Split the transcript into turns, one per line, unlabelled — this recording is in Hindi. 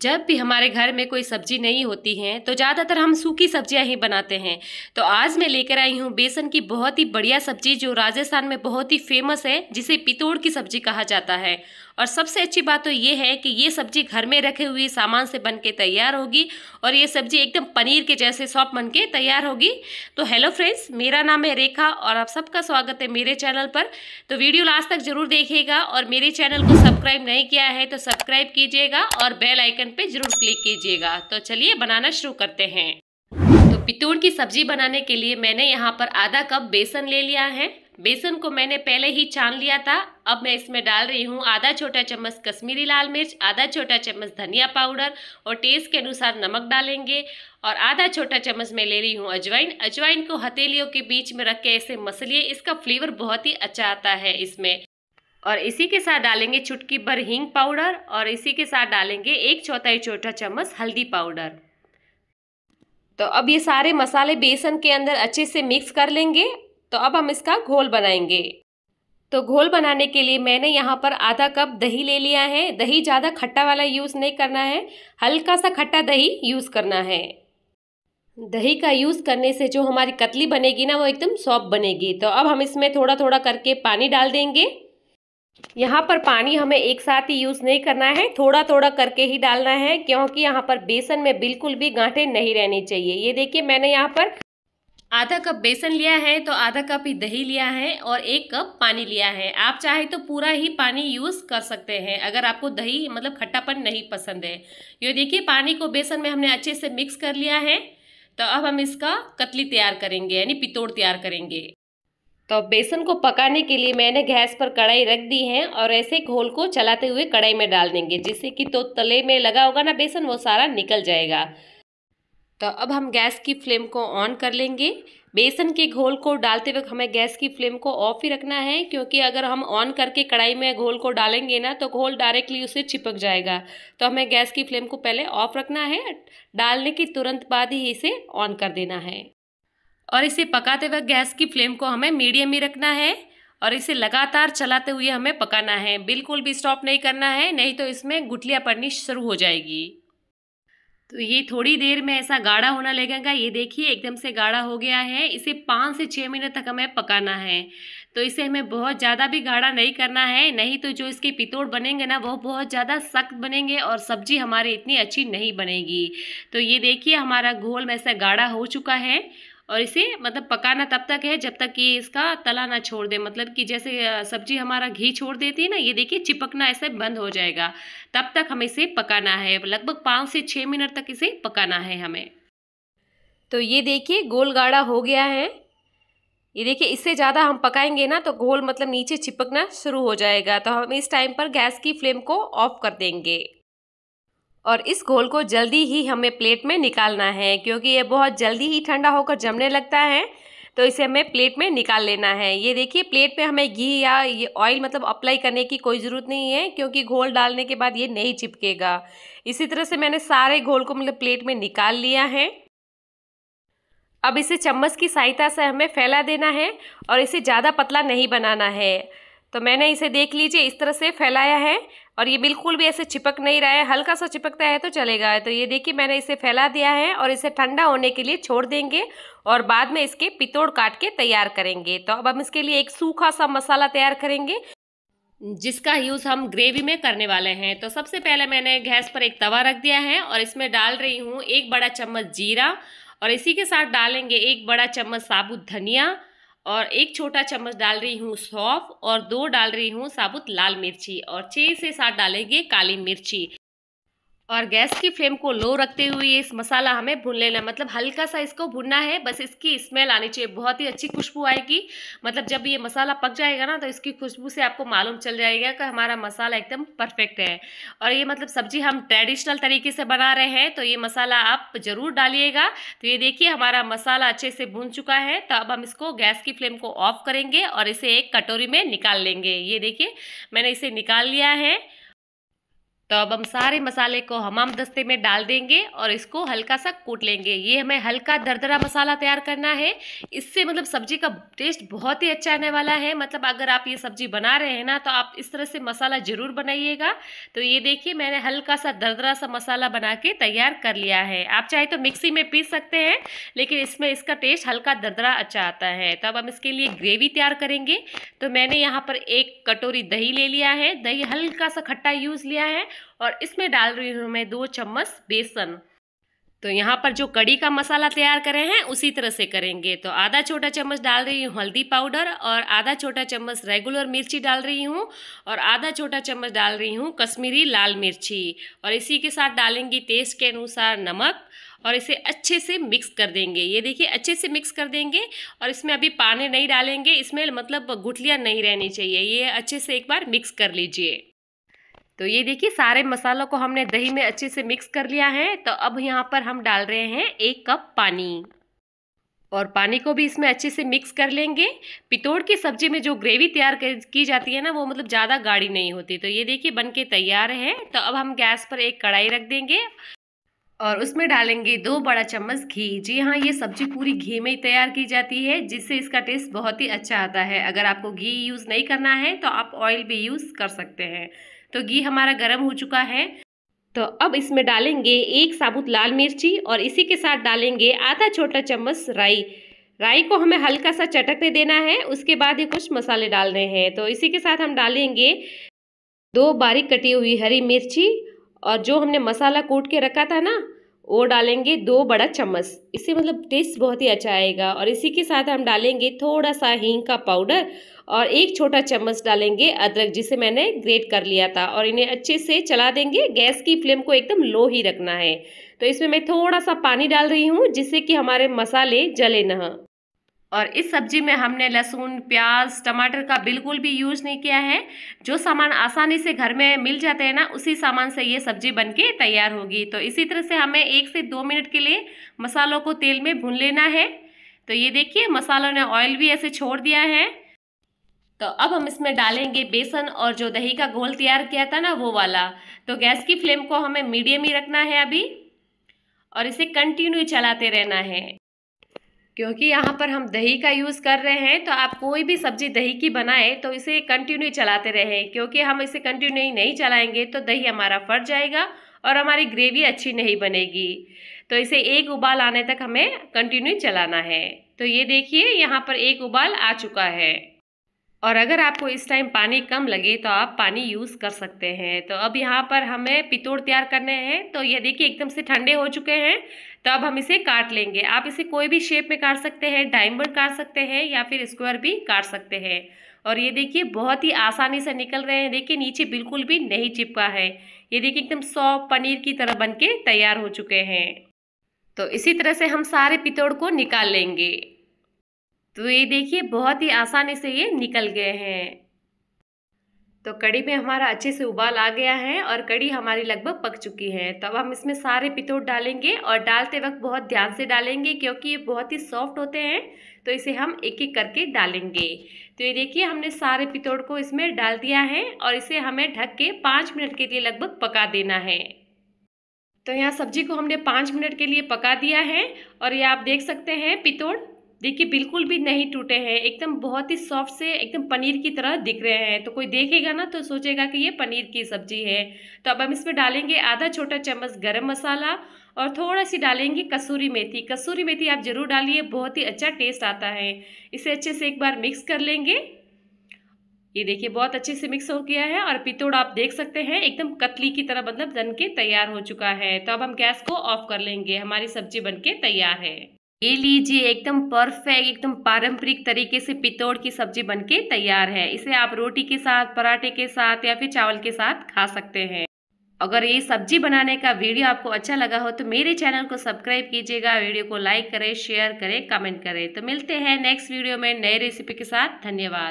जब भी हमारे घर में कोई सब्जी नहीं होती है तो ज़्यादातर हम सूखी सब्जियां ही बनाते हैं तो आज मैं लेकर आई हूँ बेसन की बहुत ही बढ़िया सब्जी जो राजस्थान में बहुत ही फेमस है जिसे पितोड़ की सब्जी कहा जाता है और सबसे अच्छी बात तो ये है कि ये सब्जी घर में रखे हुए सामान से बन के तैयार होगी और ये सब्जी एकदम पनीर के जैसे सॉफ्ट बन के तैयार होगी तो हेलो फ्रेंड्स मेरा नाम है रेखा और आप सबका स्वागत है मेरे चैनल पर तो वीडियो लास्ट तक जरूर देखिएगा और मेरे चैनल को सब्सक्राइब नहीं किया है तो सब्सक्राइब कीजिएगा और बेल आइकन पर जरूर क्लिक कीजिएगा तो चलिए बनाना शुरू करते हैं तो पितूड़ की सब्जी बनाने के लिए मैंने यहाँ पर आधा कप बेसन ले लिया है बेसन को मैंने पहले ही छान लिया था अब मैं इसमें डाल रही हूँ आधा छोटा चम्मच कश्मीरी लाल मिर्च आधा छोटा चम्मच धनिया पाउडर और टेस्ट के अनुसार नमक डालेंगे और आधा छोटा चम्मच मैं ले रही हूँ अजवाइन अजवाइन को हथेलियों के बीच में रख के ऐसे मसलिए इसका फ्लेवर बहुत ही अच्छा आता है इसमें और इसी के साथ डालेंगे चुटकी भर हींग पाउडर और इसी के साथ डालेंगे एक चौथाई छोटा चम्मच हल्दी पाउडर तो अब ये सारे मसाले बेसन के अंदर अच्छे से मिक्स कर लेंगे तो अब हम इसका घोल बनाएंगे तो घोल बनाने के लिए मैंने यहाँ पर आधा कप दही ले लिया है दही ज़्यादा खट्टा वाला यूज़ नहीं करना है हल्का सा खट्टा दही यूज़ करना है दही का यूज़ करने से जो हमारी कतली बनेगी ना वो एकदम सॉफ्ट बनेगी तो अब हम इसमें थोड़ा थोड़ा करके पानी डाल देंगे यहाँ पर पानी हमें एक साथ ही यूज़ नहीं करना है थोड़ा थोड़ा करके ही डालना है क्योंकि यहाँ पर बेसन में बिल्कुल भी गांठे नहीं रहनी चाहिए ये देखिए मैंने यहाँ पर आधा कप बेसन लिया है तो आधा कप ही दही लिया है और एक कप पानी लिया है आप चाहे तो पूरा ही पानी यूज़ कर सकते हैं अगर आपको दही मतलब खट्टापन नहीं पसंद है ये देखिए पानी को बेसन में हमने अच्छे से मिक्स कर लिया है तो अब हम इसका कतली तैयार करेंगे यानी पितोड़ तैयार करेंगे तो बेसन को पकाने के लिए मैंने गैस पर कढ़ाई रख दी है और ऐसे घोल को चलाते हुए कढ़ाई में डाल देंगे जिससे कि तो तले में लगा होगा ना बेसन वो सारा निकल जाएगा तो अब हम गैस की फ्लेम को ऑन कर लेंगे बेसन के घोल को डालते वक्त हमें गैस की फ्लेम को ऑफ ही रखना है क्योंकि अगर हम ऑन करके कढ़ाई में घोल को डालेंगे ना तो घोल डायरेक्टली उससे चिपक जाएगा तो हमें गैस की फ्लेम को पहले ऑफ रखना है डालने के तुरंत बाद ही इसे ऑन कर देना है और इसे पकाते वक्त गैस की फ्लेम को हमें मीडियम ही रखना है और इसे लगातार चलाते हुए हमें पकाना है बिल्कुल भी स्टॉप नहीं करना है नहीं तो इसमें गुठलियाँ पड़नी शुरू हो जाएगी तो ये थोड़ी देर में ऐसा गाढ़ा होना लगेगा ये देखिए एकदम से गाढ़ा हो गया है इसे पाँच से छः मिनट तक हमें पकाना है तो इसे हमें बहुत ज़्यादा भी गाढ़ा नहीं करना है नहीं तो जो इसके पितोड़ बनेंगे ना वो बहुत ज़्यादा सख्त बनेंगे और सब्जी हमारी इतनी अच्छी नहीं बनेगी तो ये देखिए हमारा घोल में ऐसा गाढ़ा हो चुका है और इसे मतलब पकाना तब तक है जब तक ये इसका तला ना छोड़ दे मतलब कि जैसे सब्जी हमारा घी छोड़ देती है ना ये देखिए चिपकना ऐसे बंद हो जाएगा तब तक हमें इसे पकाना है लगभग पाँच से छः मिनट तक इसे पकाना है हमें तो ये देखिए गोल गाढ़ा हो गया है ये देखिए इससे ज़्यादा हम पकाएंगे ना तो घोल मतलब नीचे चिपकना शुरू हो जाएगा तो हम इस टाइम पर गैस की फ्लेम को ऑफ कर देंगे और इस घोल को जल्दी ही हमें प्लेट में निकालना है क्योंकि ये बहुत जल्दी ही ठंडा होकर जमने लगता है तो इसे हमें प्लेट में निकाल लेना है ये देखिए प्लेट में हमें घी या ये ऑयल मतलब अप्लाई करने की कोई ज़रूरत नहीं है क्योंकि घोल डालने के बाद ये नहीं चिपकेगा इसी तरह से मैंने सारे घोल को मतलब प्लेट में निकाल लिया है अब इसे चम्मच की सहायता से हमें फैला देना है और इसे ज़्यादा पतला नहीं बनाना है तो मैंने इसे देख लीजिए इस तरह से फैलाया है और ये बिल्कुल भी ऐसे चिपक नहीं रहा है हल्का सा चिपकता है तो चलेगा तो ये देखिए मैंने इसे फैला दिया है और इसे ठंडा होने के लिए छोड़ देंगे और बाद में इसके पितोड़ काट के तैयार करेंगे तो अब हम इसके लिए एक सूखा सा मसाला तैयार करेंगे जिसका यूज़ हम ग्रेवी में करने वाले हैं तो सबसे पहले मैंने गैस पर एक तवा रख दिया है और इसमें डाल रही हूँ एक बड़ा चम्मच जीरा और इसी के साथ डालेंगे एक बड़ा चम्मच साबुत धनिया और एक छोटा चम्मच डाल रही हूँ सौंफ और दो डाल रही हूँ साबुत लाल मिर्ची और छः से सात डालेंगे काली मिर्ची और गैस की फ्लेम को लो रखते हुए इस मसाला हमें भून लेना मतलब हल्का सा इसको भुनना है बस इसकी स्मेल आनी चाहिए बहुत ही अच्छी खुशबू आएगी मतलब जब ये मसाला पक जाएगा ना तो इसकी खुशबू से आपको मालूम चल जाएगा कि हमारा मसाला एकदम परफेक्ट है और ये मतलब सब्जी हम ट्रेडिशनल तरीके से बना रहे हैं तो ये मसाला आप ज़रूर डालिएगा तो ये देखिए हमारा मसाला अच्छे से भून चुका है तो अब हम इसको गैस की फ्लेम को ऑफ करेंगे और इसे एक कटोरी में निकाल लेंगे ये देखिए मैंने इसे निकाल लिया है तो अब हम सारे मसाले को हमाम दस्ते में डाल देंगे और इसको हल्का सा कूट लेंगे ये हमें हल्का दरदरा मसाला तैयार करना है इससे मतलब सब्जी का टेस्ट बहुत ही अच्छा आने वाला है मतलब अगर आप ये सब्जी बना रहे हैं ना तो आप इस तरह से मसाला ज़रूर बनाइएगा तो ये देखिए मैंने हल्का सा दरदरा सा मसाला बना के तैयार कर लिया है आप चाहे तो मिक्सी में पीस सकते हैं लेकिन इसमें इसका टेस्ट हल्का दरदरा अच्छा आता है तो अब हम इसके लिए ग्रेवी तैयार करेंगे तो मैंने यहाँ पर एक कटोरी दही ले लिया है दही हल्का सा खट्टा यूज़ लिया है और इसमें डाल रही हूँ मैं दो चम्मच बेसन तो यहाँ पर जो कड़ी का मसाला तैयार करे हैं उसी तरह से करेंगे तो आधा छोटा चम्मच डाल रही हूँ हल्दी पाउडर और आधा छोटा चम्मच रेगुलर मिर्ची डाल रही हूँ और आधा छोटा चम्मच डाल रही हूँ कश्मीरी लाल मिर्ची और इसी के साथ डालेंगी टेस्ट के अनुसार नमक और इसे अच्छे से मिक्स कर देंगे ये देखिए अच्छे से मिक्स कर देंगे और इसमें अभी पानी नहीं डालेंगे इसमें मतलब गुठलियाँ नहीं रहनी चाहिए ये अच्छे से एक बार मिक्स कर लीजिए तो ये देखिए सारे मसालों को हमने दही में अच्छे से मिक्स कर लिया है तो अब यहाँ पर हम डाल रहे हैं एक कप पानी और पानी को भी इसमें अच्छे से मिक्स कर लेंगे पितौड़ की सब्जी में जो ग्रेवी तैयार की जाती है ना वो मतलब ज़्यादा गाढ़ी नहीं होती तो ये देखिए बन के तैयार है तो अब हम गैस पर एक कढ़ाई रख देंगे और उसमें डालेंगे दो बड़ा चम्मच घी जी हाँ ये सब्जी पूरी घी में ही तैयार की जाती है जिससे इसका टेस्ट बहुत ही अच्छा आता है अगर आपको घी यूज़ नहीं करना है तो आप ऑयल भी यूज़ कर सकते हैं तो घी हमारा गर्म हो चुका है तो अब इसमें डालेंगे एक साबुत लाल मिर्ची और इसी के साथ डालेंगे आधा छोटा चम्मच राई राई को हमें हल्का सा चटकने देना है उसके बाद ये कुछ मसाले डाल रहे हैं तो इसी के साथ हम डालेंगे दो बारीक कटी हुई हरी मिर्ची और जो हमने मसाला कूट के रखा था ना वो डालेंगे दो बड़ा चम्मच इससे मतलब टेस्ट बहुत ही अच्छा आएगा और इसी के साथ हम डालेंगे थोड़ा सा हींग का पाउडर और एक छोटा चम्मच डालेंगे अदरक जिसे मैंने ग्रेट कर लिया था और इन्हें अच्छे से चला देंगे गैस की फ्लेम को एकदम लो ही रखना है तो इसमें मैं थोड़ा सा पानी डाल रही हूँ जिससे कि हमारे मसाले जले ना और इस सब्जी में हमने लहसुन प्याज टमाटर का बिल्कुल भी यूज़ नहीं किया है जो सामान आसानी से घर में मिल जाते हैं ना उसी सामान से ये सब्जी बनके तैयार होगी तो इसी तरह से हमें एक से दो मिनट के लिए मसालों को तेल में भून लेना है तो ये देखिए मसालों ने ऑयल भी ऐसे छोड़ दिया है तो अब हम इसमें डालेंगे बेसन और जो दही का घोल तैयार किया था ना वो वाला तो गैस की फ्लेम को हमें मीडियम ही रखना है अभी और इसे कंटिन्यू चलाते रहना है क्योंकि यहाँ पर हम दही का यूज़ कर रहे हैं तो आप कोई भी सब्ज़ी दही की बनाए तो इसे कंटिन्यू चलाते रहें क्योंकि हम इसे कंटिन्यू नहीं चलाएंगे तो दही हमारा फट जाएगा और हमारी ग्रेवी अच्छी नहीं बनेगी तो इसे एक उबाल आने तक हमें कंटिन्यू चलाना है तो ये देखिए यहाँ पर एक उबाल आ चुका है और अगर आपको इस टाइम पानी कम लगे तो आप पानी यूज़ कर सकते हैं तो अब यहाँ पर हमें पितोड़ तैयार करने हैं तो ये देखिए एकदम से ठंडे हो चुके हैं तो अब हम इसे काट लेंगे आप इसे कोई भी शेप में काट सकते हैं डायमंड काट सकते हैं या फिर स्क्वायर भी काट सकते हैं और ये देखिए बहुत ही आसानी से निकल रहे हैं देखिए नीचे बिल्कुल भी नहीं चिपका है ये देखिए एकदम सॉफ्ट पनीर की तरह बन के तैयार हो चुके हैं तो इसी तरह से हम सारे पितोड़ को निकाल लेंगे तो ये देखिए बहुत ही आसानी से ये निकल गए हैं तो कड़ी में हमारा अच्छे से उबाल आ गया है और कड़ी हमारी लगभग पक चुकी है तो अब हम इसमें सारे पितौट डालेंगे और डालते वक्त बहुत ध्यान से डालेंगे क्योंकि ये बहुत ही सॉफ्ट होते हैं तो इसे हम एक एक करके डालेंगे तो ये देखिए हमने सारे पितोड़ को इसमें डाल दिया है और इसे हमें ढक के पाँच मिनट के लिए लगभग पका देना है तो यहाँ सब्जी को हमने पाँच मिनट के लिए पका दिया है और ये आप देख सकते हैं पितोड़ देखिए बिल्कुल भी नहीं टूटे हैं एकदम बहुत ही सॉफ्ट से एकदम पनीर की तरह दिख रहे हैं तो कोई देखेगा ना तो सोचेगा कि ये पनीर की सब्जी है तो अब हम इसमें डालेंगे आधा छोटा चम्मच गरम मसाला और थोड़ा सी डालेंगे कसूरी मेथी कसूरी मेथी आप ज़रूर डालिए बहुत ही अच्छा टेस्ट आता है इसे अच्छे से एक बार मिक्स कर लेंगे ये देखिए बहुत अच्छे से मिक्स हो गया है और पितोड़ आप देख सकते हैं एकदम कतली की तरह मतलब बन के तैयार हो चुका है तो अब हम गैस को ऑफ कर लेंगे हमारी सब्जी बन के तैयार है ये लीजिए एकदम परफेक्ट एकदम पारंपरिक तरीके से पितौड़ की सब्जी बनके तैयार है इसे आप रोटी के साथ पराठे के साथ या फिर चावल के साथ खा सकते हैं अगर ये सब्जी बनाने का वीडियो आपको अच्छा लगा हो तो मेरे चैनल को सब्सक्राइब कीजिएगा वीडियो को लाइक करें शेयर करें कमेंट करें तो मिलते हैं नेक्स्ट वीडियो में नए रेसिपी के साथ धन्यवाद